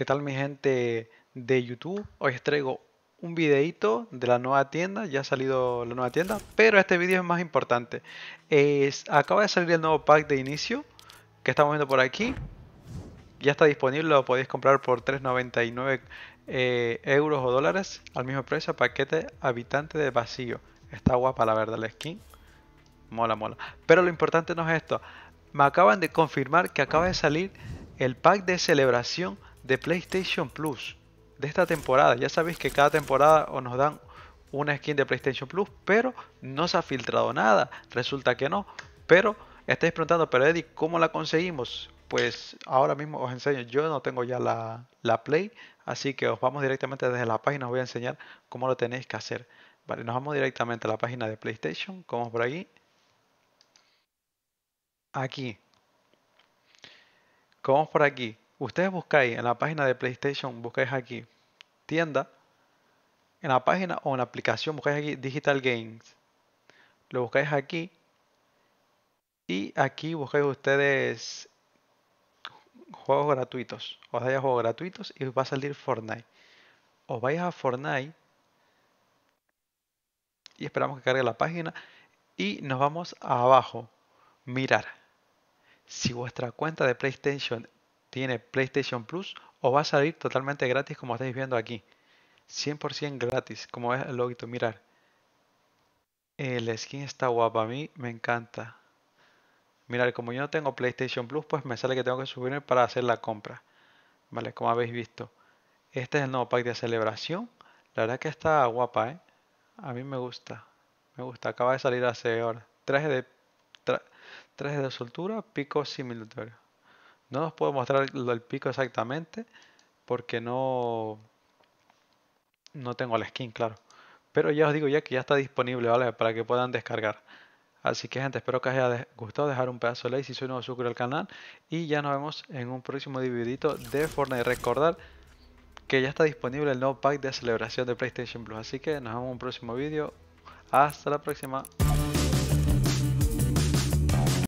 ¿Qué tal mi gente de YouTube? Hoy os traigo un videito de la nueva tienda, ya ha salido la nueva tienda, pero este vídeo es más importante. Es, acaba de salir el nuevo pack de inicio que estamos viendo por aquí. Ya está disponible, lo podéis comprar por 3,99 eh, euros o dólares al mismo precio, paquete habitante de vacío. Está guapa la verdad la skin, mola, mola. Pero lo importante no es esto, me acaban de confirmar que acaba de salir el pack de celebración de PlayStation Plus de esta temporada. Ya sabéis que cada temporada os nos dan una skin de PlayStation Plus, pero no se ha filtrado nada. Resulta que no. Pero estáis preguntando, pero Eddie, ¿cómo la conseguimos? Pues ahora mismo os enseño. Yo no tengo ya la, la Play, así que os vamos directamente desde la página. Os voy a enseñar cómo lo tenéis que hacer. Vale, nos vamos directamente a la página de PlayStation. Como por aquí. Aquí. Como por aquí. Ustedes buscáis en la página de PlayStation, buscáis aquí tienda, en la página o en la aplicación, buscáis aquí Digital Games. Lo buscáis aquí y aquí buscáis ustedes juegos gratuitos. Os dais juegos gratuitos y os va a salir Fortnite. Os vais a Fortnite y esperamos que cargue la página y nos vamos a abajo. Mirar. Si vuestra cuenta de PlayStation tiene PlayStation Plus o va a salir totalmente gratis como estáis viendo aquí. 100% gratis, como es el loguito, mirar. El eh, skin está guapa, a mí me encanta. Mirar, como yo no tengo PlayStation Plus, pues me sale que tengo que subirme para hacer la compra. Vale, como habéis visto. Este es el nuevo pack de celebración. La verdad que está guapa, ¿eh? A mí me gusta. Me gusta. Acaba de salir hace ahora. Traje de, traje de soltura, pico similitario. No os puedo mostrar el pico exactamente porque no, no tengo la skin, claro. Pero ya os digo ya que ya está disponible, ¿vale? Para que puedan descargar. Así que gente, espero que os haya gustado dejar un pedazo de like si soy nuevo sucre al canal. Y ya nos vemos en un próximo dividito de Fortnite. Recordar que ya está disponible el nuevo pack de celebración de PlayStation Plus. Así que nos vemos en un próximo vídeo. Hasta la próxima.